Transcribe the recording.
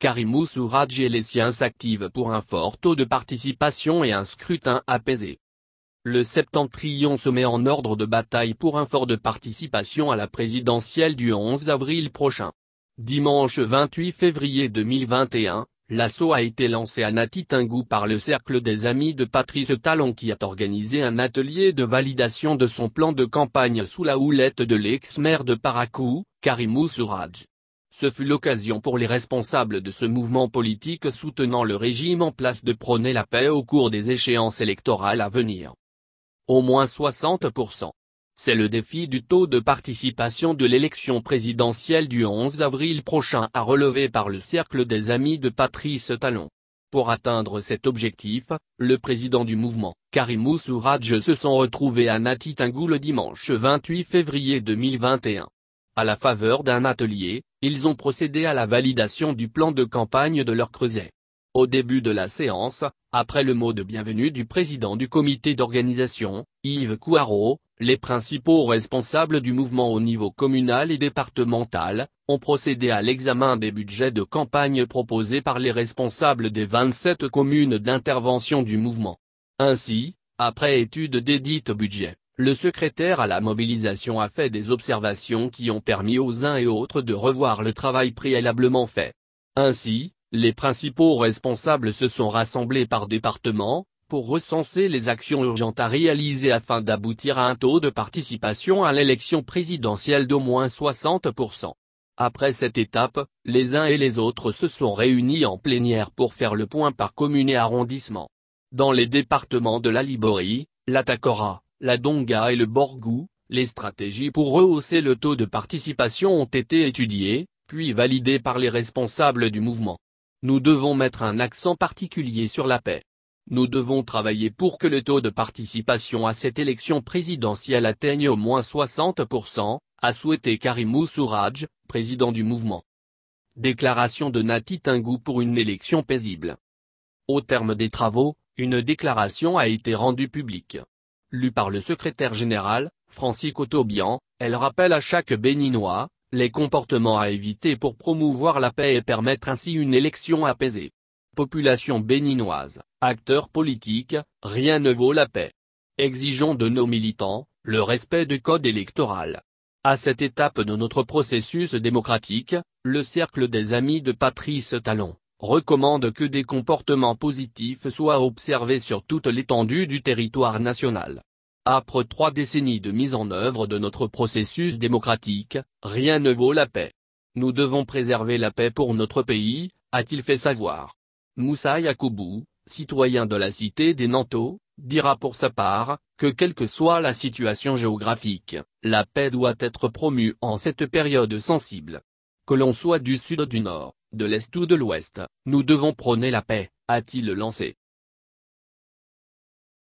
Karimou Souraj et les siens s'activent pour un fort taux de participation et un scrutin apaisé. Le septentrion se met en ordre de bataille pour un fort de participation à la présidentielle du 11 avril prochain. Dimanche 28 février 2021, l'assaut a été lancé à Natitingou par le Cercle des Amis de Patrice Talon qui a organisé un atelier de validation de son plan de campagne sous la houlette de l'ex-maire de Parakou, Karimou Souraj. Ce fut l'occasion pour les responsables de ce mouvement politique soutenant le régime en place de prôner la paix au cours des échéances électorales à venir. Au moins 60%. C'est le défi du taux de participation de l'élection présidentielle du 11 avril prochain à relever par le cercle des amis de Patrice Talon. Pour atteindre cet objectif, le président du mouvement, Karimou Souraj se sont retrouvés à Natitingou le dimanche 28 février 2021. À la faveur d'un atelier, ils ont procédé à la validation du plan de campagne de leur creuset. Au début de la séance, après le mot de bienvenue du président du comité d'organisation, Yves Couarot, les principaux responsables du mouvement au niveau communal et départemental, ont procédé à l'examen des budgets de campagne proposés par les responsables des 27 communes d'intervention du mouvement. Ainsi, après étude dites budget, le secrétaire à la mobilisation a fait des observations qui ont permis aux uns et autres de revoir le travail préalablement fait. Ainsi, les principaux responsables se sont rassemblés par département, pour recenser les actions urgentes à réaliser afin d'aboutir à un taux de participation à l'élection présidentielle d'au moins 60%. Après cette étape, les uns et les autres se sont réunis en plénière pour faire le point par commune et arrondissement. Dans les départements de la Liborie, l'Atacora, la Donga et le Borgou, les stratégies pour rehausser le taux de participation ont été étudiées, puis validées par les responsables du mouvement. Nous devons mettre un accent particulier sur la paix. Nous devons travailler pour que le taux de participation à cette élection présidentielle atteigne au moins 60%, a souhaité Karimou Souraj, président du mouvement. Déclaration de Nati Tingou pour une élection paisible. Au terme des travaux, une déclaration a été rendue publique. Lue par le secrétaire général, Francis Taubian, elle rappelle à chaque Béninois, les comportements à éviter pour promouvoir la paix et permettre ainsi une élection apaisée. Population béninoise, acteurs politiques, rien ne vaut la paix. Exigeons de nos militants, le respect du code électoral. À cette étape de notre processus démocratique, le cercle des amis de Patrice Talon, recommande que des comportements positifs soient observés sur toute l'étendue du territoire national. Après trois décennies de mise en œuvre de notre processus démocratique, rien ne vaut la paix. Nous devons préserver la paix pour notre pays, a-t-il fait savoir. Moussa Yakoubou, citoyen de la cité des Nantos, dira pour sa part, que quelle que soit la situation géographique, la paix doit être promue en cette période sensible. Que l'on soit du sud ou du nord, de l'Est ou de l'Ouest, nous devons prôner la paix, a-t-il lancé.